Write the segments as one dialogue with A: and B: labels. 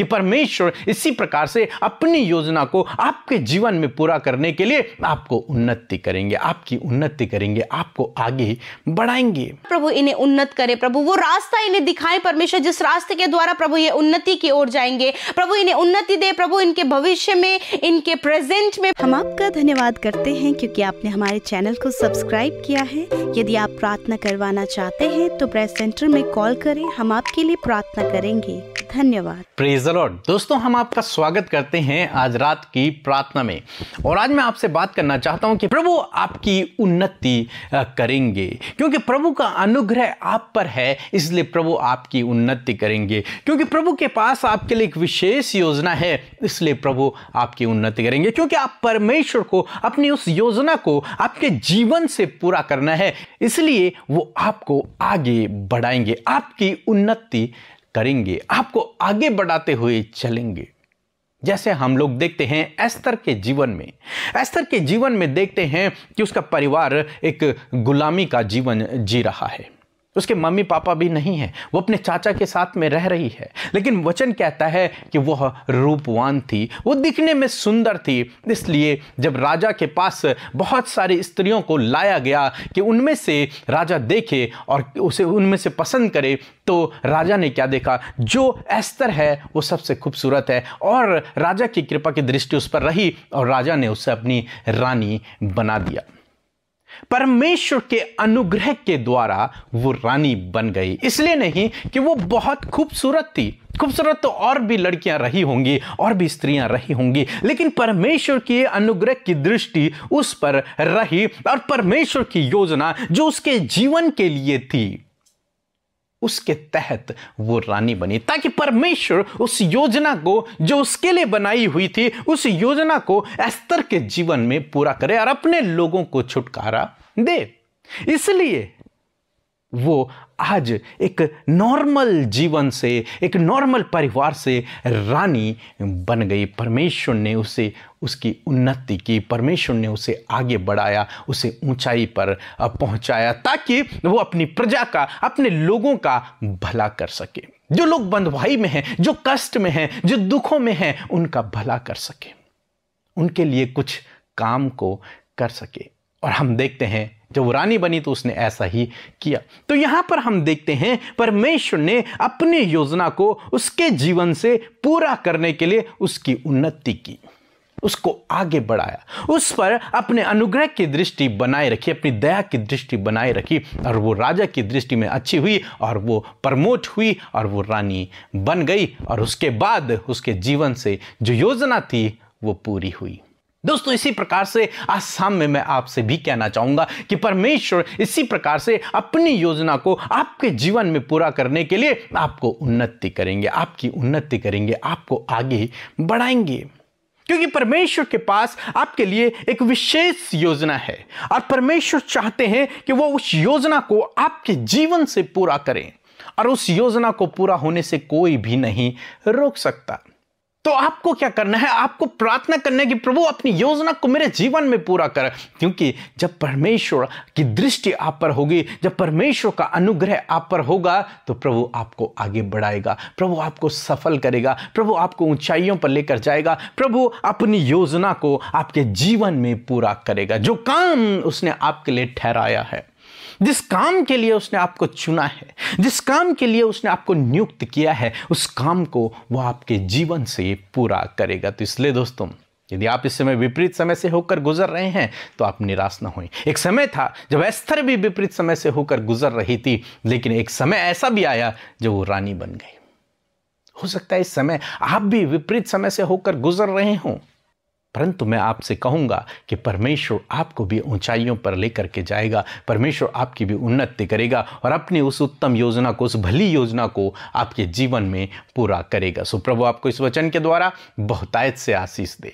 A: कि परमेश्वर इसी प्रकार से अपनी योजना को आपके जीवन में पूरा करने के लिए आपको उन्नति करेंगे आपकी उन्नति करेंगे आपको आगे बढ़ाएंगे
B: प्रभु इन्हें उन्नत करे प्रभु वो रास्ता इन्हें दिखाए परमेश्वर जिस रास्ते के द्वारा प्रभु ये उन्नति की ओर जाएंगे प्रभु इन्हें उन्नति दे प्रभु इनके भविष्य में इनके प्रेजेंट में हम आपका धन्यवाद करते हैं क्योंकि आपने हमारे चैनल को सब्सक्राइब किया है यदि आप प्रार्थना करवाना चाहते हैं तो प्रेस सेंटर में कॉल करें हम आपके लिए प्रार्थना करेंगे धन्यवाद
A: प्रेज लॉर्ड दोस्तों हम आपका स्वागत करते हैं आज रात की प्रार्थना में और आज मैं आपसे बात करना चाहता हूं कि प्रभु आपकी उन्नति करेंगे क्योंकि प्रभु का अनुग्रह आप पर है इसलिए प्रभु आपकी उन्नति करेंगे क्योंकि प्रभु के पास आपके लिए एक विशेष योजना है इसलिए प्रभु आपकी उन्नति करेंगे क्योंकि आप परमेश्वर को अपनी उस योजना को आपके जीवन से पूरा करना है इसलिए वो आपको आगे बढ़ाएंगे आपकी उन्नति करेंगे आपको आगे बढ़ाते हुए चलेंगे जैसे हम लोग देखते हैं एस्तर के जीवन में एस्तर के जीवन में देखते हैं कि उसका परिवार एक गुलामी का जीवन जी रहा है उसके मम्मी पापा भी नहीं है वो अपने चाचा के साथ में रह रही है लेकिन वचन कहता है कि वह रूपवान थी वो दिखने में सुंदर थी इसलिए जब राजा के पास बहुत सारी स्त्रियों को लाया गया कि उनमें से राजा देखे और उसे उनमें से पसंद करे तो राजा ने क्या देखा जो एस्तर है वो सबसे खूबसूरत है और राजा की कृपा की दृष्टि उस पर रही और राजा ने उसे अपनी रानी बना दिया परमेश्वर के अनुग्रह के द्वारा वो रानी बन गई इसलिए नहीं कि वो बहुत खूबसूरत थी खूबसूरत तो और भी लड़कियां रही होंगी और भी स्त्रियां रही होंगी लेकिन परमेश्वर के अनुग्रह की दृष्टि उस पर रही और परमेश्वर की योजना जो उसके जीवन के लिए थी उसके तहत वो रानी बनी ताकि परमेश्वर उस योजना को जो उसके लिए बनाई हुई थी उस योजना को एस्तर के जीवन में पूरा करे और अपने लोगों को छुटकारा दे इसलिए वो आज एक नॉर्मल जीवन से एक नॉर्मल परिवार से रानी बन गई परमेश्वर ने उसे उसकी उन्नति की परमेश्वर ने उसे आगे बढ़ाया उसे ऊंचाई पर पहुंचाया ताकि वो अपनी प्रजा का अपने लोगों का भला कर सके जो लोग बंधवाई में हैं जो कष्ट में हैं जो दुखों में हैं उनका भला कर सके उनके लिए कुछ काम को कर सके और हम देखते हैं जब वो रानी बनी तो उसने ऐसा ही किया तो यहाँ पर हम देखते हैं परमेश्वर ने अपनी योजना को उसके जीवन से पूरा करने के लिए उसकी उन्नति की उसको आगे बढ़ाया उस पर अपने अनुग्रह की दृष्टि बनाए रखी अपनी दया की दृष्टि बनाए रखी और वो राजा की दृष्टि में अच्छी हुई और वो प्रमोट हुई और वो रानी बन गई और उसके बाद उसके जीवन से जो योजना थी वो पूरी हुई दोस्तों इसी प्रकार से आसाम में मैं आपसे भी कहना चाहूंगा कि परमेश्वर इसी प्रकार से अपनी योजना को आपके जीवन में पूरा करने के लिए आपको उन्नति करेंगे आपकी उन्नति करेंगे आपको आगे बढ़ाएंगे क्योंकि परमेश्वर के पास आपके लिए एक विशेष योजना है और परमेश्वर चाहते हैं कि वो उस योजना को आपके जीवन से पूरा करें और उस योजना को पूरा होने से कोई भी नहीं रोक सकता तो आपको क्या करना है आपको प्रार्थना करना है कि प्रभु अपनी योजना को मेरे जीवन में पूरा कर क्योंकि जब परमेश्वर की दृष्टि आप पर होगी जब परमेश्वर का अनुग्रह आप पर होगा तो प्रभु आपको आगे बढ़ाएगा प्रभु आपको सफल करेगा प्रभु आपको ऊंचाइयों पर लेकर जाएगा प्रभु अपनी योजना को आपके जीवन में पूरा करेगा जो काम उसने आपके लिए ठहराया है जिस काम के लिए उसने आपको चुना है जिस काम के लिए उसने आपको नियुक्त किया है उस काम को वह आपके जीवन से पूरा करेगा तो इसलिए दोस्तों यदि आप इस समय विपरीत समय से होकर गुजर रहे हैं तो आप निराश ना हो एक समय था जब एस्थर भी विपरीत समय से होकर गुजर रही थी लेकिन एक समय ऐसा भी आया जब वो रानी बन गई हो सकता है इस समय आप भी विपरीत समय से होकर गुजर रहे हों परंतु मैं आपसे कहूँगा कि परमेश्वर आपको भी ऊंचाइयों पर लेकर के जाएगा परमेश्वर आपकी भी उन्नति करेगा और अपनी उस उत्तम योजना को उस भली योजना को आपके जीवन में पूरा करेगा सो प्रभु आपको इस वचन के द्वारा बहुतायत से आशीष दे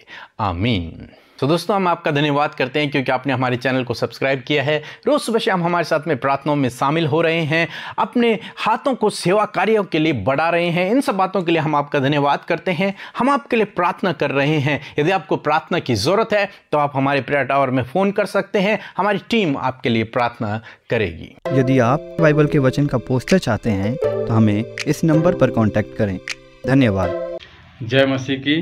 A: आमीन तो दोस्तों हम आपका धन्यवाद करते हैं क्योंकि आपने हमारे चैनल को सब्सक्राइब किया है रोज़ सुबह शाम हमारे साथ में प्रार्थनाओं में शामिल हो रहे हैं अपने हाथों को सेवा कार्यों के लिए बढ़ा रहे हैं इन सब बातों के लिए हम आपका धन्यवाद करते हैं हम आपके लिए प्रार्थना कर रहे हैं यदि आपको प्रार्थना की ज़रूरत है तो आप हमारे प्रेयर टावर में फ़ोन कर सकते हैं हमारी टीम आपके लिए प्रार्थना करेगी
C: यदि आप बाइबल के वचन का पोस्टर चाहते हैं तो हमें इस नंबर पर कॉन्टेक्ट करें धन्यवाद जय मसीह की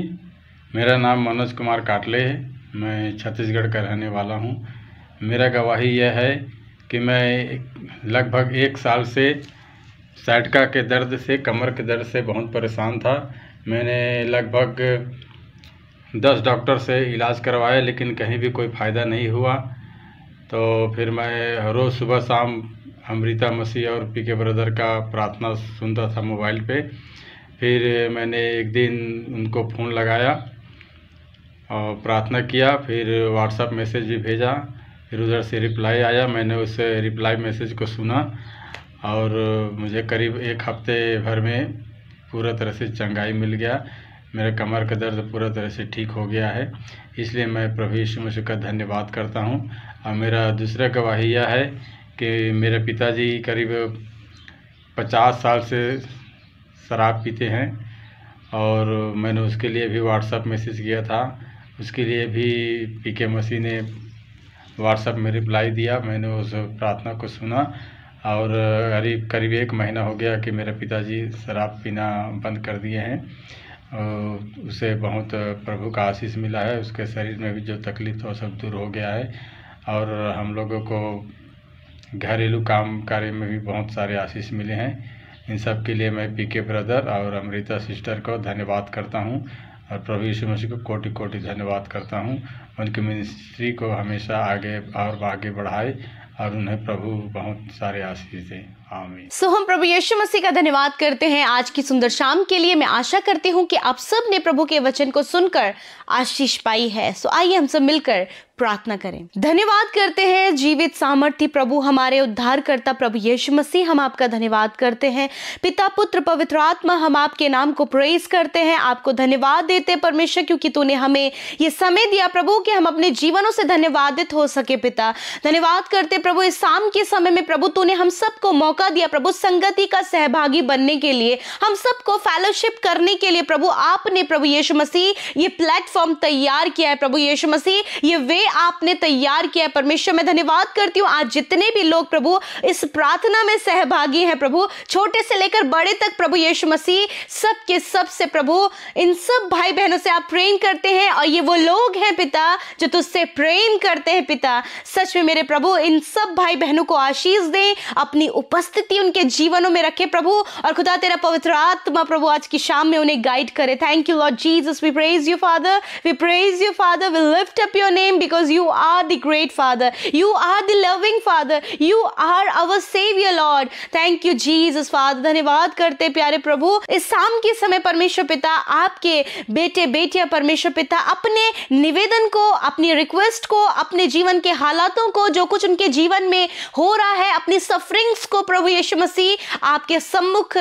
C: मेरा नाम मनोज कुमार काटले है मैं छत्तीसगढ़ का रहने वाला हूँ मेरा गवाही यह है कि मैं लगभग एक साल से साइटका के दर्द से कमर के दर्द से बहुत परेशान था मैंने लगभग दस डॉक्टर से इलाज करवाया लेकिन कहीं भी कोई फ़ायदा नहीं हुआ तो फिर मैं रोज़ सुबह शाम अमृता मसीह और पी के ब्रदर का प्रार्थना सुनता था मोबाइल पे फिर मैंने एक दिन उनको फ़ोन लगाया और प्रार्थना किया फिर व्हाट्सअप मैसेज भी भेजा फिर उधर से रिप्लाई आया मैंने उस रिप्लाई मैसेज को सुना और मुझे करीब एक हफ्ते भर में पूरा तरह से चंगाई मिल गया मेरा कमर का दर्द पूरा तरह से ठीक हो गया है इसलिए मैं प्रभु यीशु मसीह का धन्यवाद करता हूँ और मेरा दूसरा गवाही यह है कि मेरे पिताजी करीब पचास साल से शराब पीते हैं और मैंने उसके लिए भी व्हाट्सअप मैसेज किया था उसके लिए भी पी के मसीह ने व्हाट्सएप में रिप्लाई दिया मैंने उस प्रार्थना को सुना और करीब करीब एक महीना हो गया कि मेरे पिताजी शराब पीना बंद कर दिए हैं उसे बहुत प्रभु का आशीष मिला है उसके शरीर में भी जो तकलीफ था सब दूर हो गया है और हम लोगों को घरेलू काम कार्य में भी बहुत सारे आशीष मिले हैं इन सब के लिए मैं पीके ब्रदर और अमृता सिस्टर को धन्यवाद करता हूँ और प्रभु यीशु मसीह को कोटि कोटि धन्यवाद करता हूँ उनकी मिनिस्ट्री को हमेशा आगे और आगे बढ़ाए और उन्हें प्रभु बहुत सारे आशीष दे
B: आमीन सो हम प्रभु यीशु मसीह का धन्यवाद करते हैं आज की सुंदर शाम के लिए मैं आशा करती हूँ कि आप सब ने प्रभु के वचन को सुनकर आशीष पाई है सो आइए हम सब मिलकर प्रार्थना करें धन्यवाद करते हैं जीवित सामर्थ्य प्रभु हमारे उद्धारकर्ता प्रभु यीशु मसीह हम आपका धन्यवाद करते हैं पिता पुत्र पवित्र आत्मा हम आपके नाम को प्रेस करते हैं आपको धन्यवाद देते परमेश्वर क्योंकि तूने हमें ये समय दिया प्रभु कि हम अपने जीवनों से धन्यवादित हो सके पिता धन्यवाद करते प्रभु इस शाम के समय में प्रभु तूने हम सबको मौका दिया प्रभु संगति का सहभागी बनने के लिए हम सबको फेलोशिप करने के लिए प्रभु आपने प्रभु यीशु मसीह ये प्लेटफॉर्म तैयार किया है प्रभु यीशु मसीह ये वे आपने तैयार किया है परमेश्वर मैं धन्यवाद करती हूँ आज जितने भी लोग प्रभु इस प्रार्थना में सहभागी हैं प्रभु छोटे से लेकर बड़े तक प्रभु यीशु मसीह सब के सब से प्रभु इन सब भाई बहनों से आप प्रेम करते हैं और ये वो लोग हैं पिता जो तुझसे प्रेम करते हैं पिता सच में मेरे प्रभु इन सब भाई बहनों को आशीष दें अपनी उपस्थिति उनके जीवनों में रखे प्रभु और खुदा तेरा पवित्र आत्मा प्रभु आज की शाम में उन्हें गाइड करे thank you Lord Jesus we praise you father we praise you father we lift up your name because because you are the great Father. You are the loving Father. You are our Savior, Lord. Thank you, Jesus, Father. धन्यवाद करते प्यारे प्रभु इस शाम के समय परमेश्वर पिता आपके बेटे बेटियां परमेश्वर पिता अपने निवेदन को अपनी रिक्वेस्ट को अपने जीवन के हालातों को जो कुछ उनके जीवन में हो रहा है अपनी सफरिंग्स को प्रभु यीशु मसीह आपके सम्मुख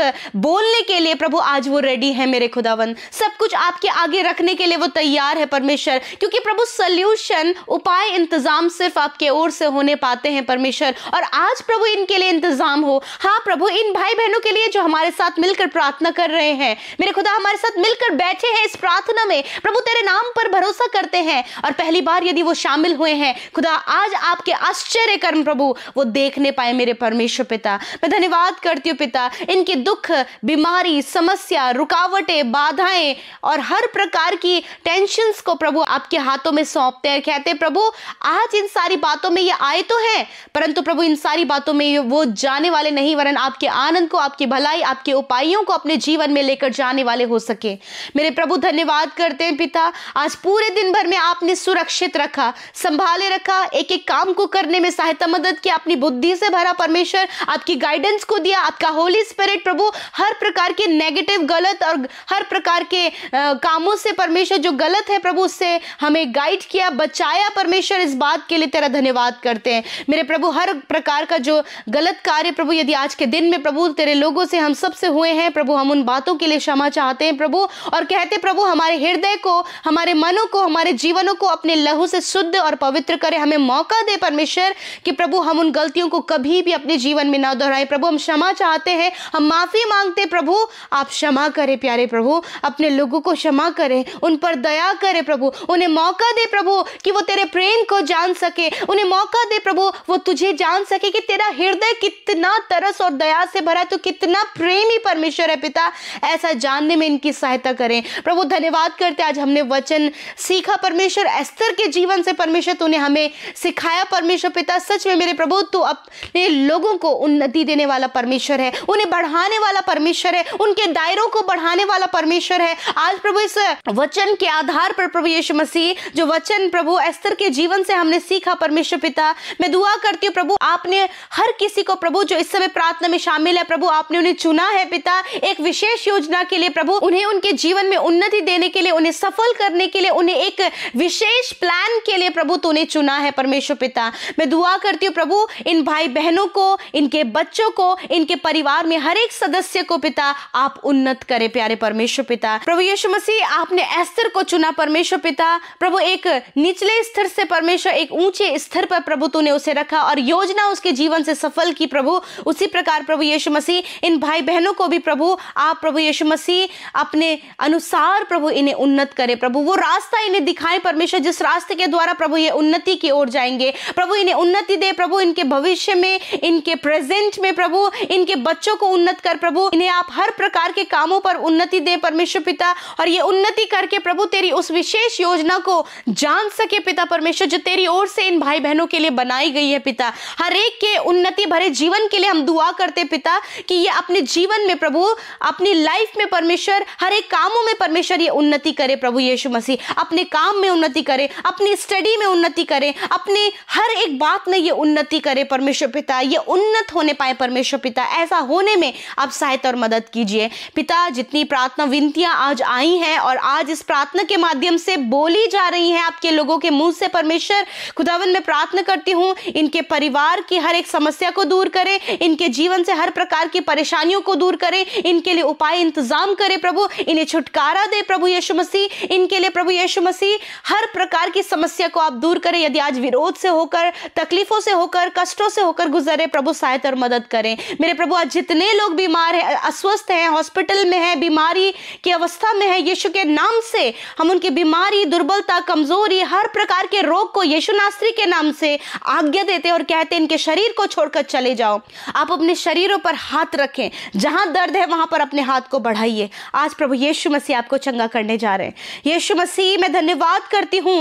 B: बोलने के लिए प्रभु आज वो रेडी है मेरे खुदावन सब कुछ आपके आगे रखने के लिए वो तैयार है परमेश्वर क्योंकि प्रभु सल्यूशन उपाय इंतजाम सिर्फ आपके ओर से होने पाते हैं परमेश्वर और आज प्रभु इनके लिए इंतजाम हो हाँ प्रभु इन भाई बहनों के लिए जो हमारे साथ मिलकर प्रार्थना कर रहे हैं मेरे खुदा हमारे साथ मिलकर बैठे हैं इस प्रार्थना में प्रभु तेरे नाम पर भरोसा करते हैं और पहली बार यदि वो शामिल हुए हैं खुदा आज आपके आश्चर्य कर्म प्रभु वो देखने पाए मेरे परमेश्वर पिता मैं धन्यवाद करती हूँ पिता इनके दुख बीमारी समस्या रुकावटें बाधाएं और हर प्रकार की टेंशन को प्रभु आपके हाथों में सौंपते हैं कहते प्रभु आज इन सारी बातों में ये आए तो हैं परंतु प्रभु इन सारी बातों में वो जाने वाले नहीं वरन आपके आनंद को आपकी भलाई आपके उपायों को अपने जीवन में लेकर जाने वाले हो सके मेरे प्रभु धन्यवाद करते हैं पिता आज पूरे दिन भर में आपने सुरक्षित रखा संभाले रखा एक एक काम को करने में सहायता मदद की अपनी बुद्धि से भरा परमेश्वर आपकी गाइडेंस को दिया आपका होली स्पिरिट प्रभु हर प्रकार के नेगेटिव गलत और हर प्रकार के आ, कामों से परमेश्वर जो गलत है प्रभु उससे हमें गाइड किया बचाया दया परमेश्वर इस बात के लिए तेरा धन्यवाद करते हैं मेरे प्रभु हर प्रकार का जो गलत कार्य प्रभु यदि आज के दिन में प्रभु तेरे लोगों से हम सबसे हुए हैं प्रभु हम उन बातों के लिए क्षमा चाहते हैं प्रभु और कहते प्रभु हमारे हृदय को हमारे मनों को हमारे जीवनों को अपने लहू से शुद्ध और पवित्र करें हमें मौका दे परमेश्वर कि प्रभु हम उन गलतियों को कभी भी अपने जीवन में ना दोहराए प्रभु हम क्षमा चाहते हैं हम माफ़ी मांगते प्रभु आप क्षमा करें प्यारे प्रभु अपने लोगों को क्षमा करें उन पर दया करें प्रभु उन्हें मौका दे प्रभु कि वो तेरे प्रेम को जान सके उन्हें मौका दे प्रभु वो तुझे जान सके कि तेरा हृदय कितना तरस और दया से भरा तो कितना प्रेमी परमेश्वर है पिता ऐसा जानने में इनकी सहायता करें प्रभु धन्यवाद करते आज हमने वचन सीखा परमेश्वर एस्तर के जीवन से परमेश्वर तूने हमें सिखाया परमेश्वर पिता सच में मेरे प्रभु तू अपने लोगों को उन्नति देने वाला परमेश्वर है उन्हें बढ़ाने वाला परमेश्वर है उनके दायरों को बढ़ाने वाला परमेश्वर है आज प्रभु इस वचन के आधार पर प्रभु यीशु मसीह जो वचन प्रभु एस्तर एस्तर के जीवन से हमने सीखा परमेश्वर पिता मैं दुआ करती हूँ प्रभु आपने हर किसी को प्रभु जो इस समय प्रार्थना में शामिल है प्रभु आपने उन्हें चुना है पिता एक विशेष योजना के लिए प्रभु उन्हें उनके जीवन में उन्नति देने के लिए उन्हें सफल करने के लिए उन्हें एक विशेष प्लान के लिए प्रभु तूने चुना है परमेश्वर पिता मैं दुआ करती हूँ प्रभु इन भाई बहनों को इनके बच्चों को इनके परिवार में हर एक सदस्य को पिता आप उन्नत करें प्यारे परमेश्वर पिता प्रभु यीशु मसीह आपने एस्तर को चुना परमेश्वर पिता प्रभु एक निचले स्तर से परमेश्वर एक ऊंचे स्तर पर प्रभु तूने उसे रखा और योजना उसके जीवन से सफल की प्रभु उसी प्रकार प्रभु यीशु मसीह इन भाई बहनों को भी प्रभु आप प्रभु यीशु मसीह अपने अनुसार प्रभु इन्हें उन्नत करें प्रभु वो रास्ता इन्हें दिखाएं परमेश्वर जिस रास्ते के द्वारा प्रभु ये उन्नति की ओर जाएंगे प्रभु इन्हें उन्नति दे प्रभु इनके भविष्य में इनके प्रेजेंट में प्रभु इनके बच्चों को उन्नत कर प्रभु इन्हें आप हर प्रकार के कामों पर उन्नति दे परमेश्वर पिता और ये उन्नति करके प्रभु तेरी उस विशेष योजना को जान सके पिता पिता परमेश्वर जो तेरी ओर से इन भाई बहनों के लिए बनाई गई है पिता हर एक के उन्नति भरे जीवन के लिए हम दुआ करते पिता कि ये अपने जीवन में प्रभु अपनी लाइफ में परमेश्वर हर एक कामों में परमेश्वर ये उन्नति करे प्रभु यीशु मसीह अपने काम में उन्नति करे अपनी स्टडी में उन्नति करे अपने हर एक बात में ये उन्नति करे परमेश्वर पिता ये उन्नत होने पाए परमेश्वर पिता ऐसा होने में आप सहायता और मदद कीजिए पिता जितनी प्रार्थना विनतियां आज आई हैं और आज इस प्रार्थना के माध्यम से बोली जा रही हैं आपके लोगों के मुंह मुंह से परमेश्वर खुदावन में प्रार्थना करती हूँ इनके परिवार की हर एक समस्या को दूर करें इनके जीवन से हर प्रकार की परेशानियों को दूर करें इनके लिए उपाय इंतजाम करें प्रभु इन्हें छुटकारा दे प्रभु यीशु मसीह इनके लिए प्रभु यीशु मसीह हर प्रकार की समस्या को आप दूर करें यदि आज विरोध से होकर तकलीफों से होकर कष्टों से होकर गुजरे प्रभु सहायता और मदद करें मेरे प्रभु आज जितने लोग बीमार हैं अस्वस्थ हैं हॉस्पिटल में हैं बीमारी की अवस्था में है यीशु के नाम से हम उनकी बीमारी दुर्बलता कमजोरी हर प्रकार प्रकार के रोग को यीशु नास्त्री के नाम से आज्ञा देते और कहते इनके शरीर को छोड़कर चले जाओ आप अपने शरीरों पर हाथ रखें जहां दर्द है वहां पर अपने हाथ को बढ़ाइए आज प्रभु यीशु मसीह आपको चंगा करने जा रहे हैं यीशु मसीह मैं धन्यवाद करती हूँ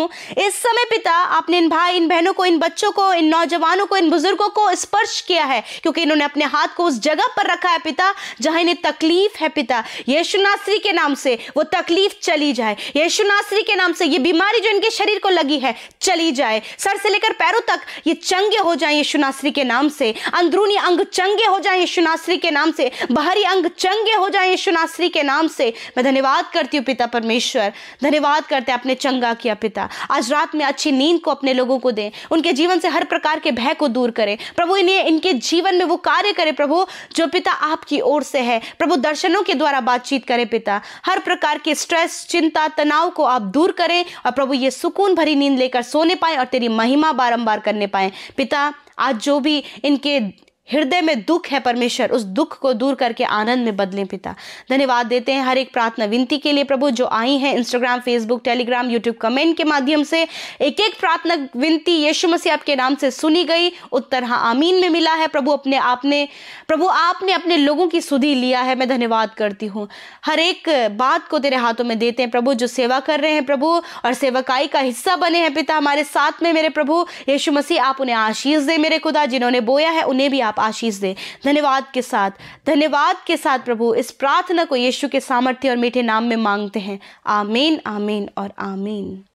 B: इस समय पिता आपने इन भाई इन बहनों को इन बच्चों को इन नौजवानों को इन बुजुर्गों को स्पर्श किया है क्योंकि इन्होंने अपने हाथ को उस जगह पर रखा है पिता जहां इन्हें तकलीफ है पिता यीशु नास्त्री के नाम से वो तकलीफ चली जाए यीशु नास्त्री के नाम से ये बीमारी जो इनके शरीर को लगी है चली जाए सर से लेकर पैरों तक ये चंगे हो जाए यीशु नासरी के नाम से अंदरूनी अंग चंगे हो जाए यीशु नासरी के नाम से बाहरी अंग चंगे हो जाए यीशु नासरी के नाम से मैं धन्यवाद करती हूँ पिता परमेश्वर धन्यवाद करते हैं अपने चंगा किया पिता आज रात में अच्छी नींद को अपने लोगों को दें उनके जीवन से हर प्रकार के भय को दूर करें प्रभु इन्हें इनके जीवन में वो कार्य करें प्रभु जो पिता आपकी ओर से है प्रभु दर्शनों के द्वारा बातचीत करें पिता हर प्रकार के स्ट्रेस चिंता तनाव को आप दूर करें और प्रभु ये सुकून भरी नींद लेकर सोने पाए और तेरी महिमा बारंबार करने पाए पिता आज जो भी इनके हृदय में दुख है परमेश्वर उस दुख को दूर करके आनंद में बदलें पिता धन्यवाद देते हैं हर एक प्रार्थना विनती के लिए प्रभु जो आई हैं Instagram Facebook Telegram YouTube comment के माध्यम से एक एक प्रार्थना विनती यीशु मसीह आपके नाम से सुनी गई उत्तर हाँ आमीन में मिला है प्रभु अपने आपने प्रभु आपने अपने लोगों की सुधी लिया है मैं धन्यवाद करती हूँ हर एक बात को तेरे हाथों में देते हैं प्रभु जो सेवा कर रहे हैं प्रभु और सेवकाई का हिस्सा बने हैं पिता हमारे साथ में मेरे प्रभु यीशु मसीह आप उन्हें आशीष दें मेरे खुदा जिन्होंने बोया है उन्हें भी आप आप आशीष दें धन्यवाद के साथ धन्यवाद के साथ प्रभु इस प्रार्थना को यीशु के सामर्थ्य और मीठे नाम में मांगते हैं आमीन आमीन और आमीन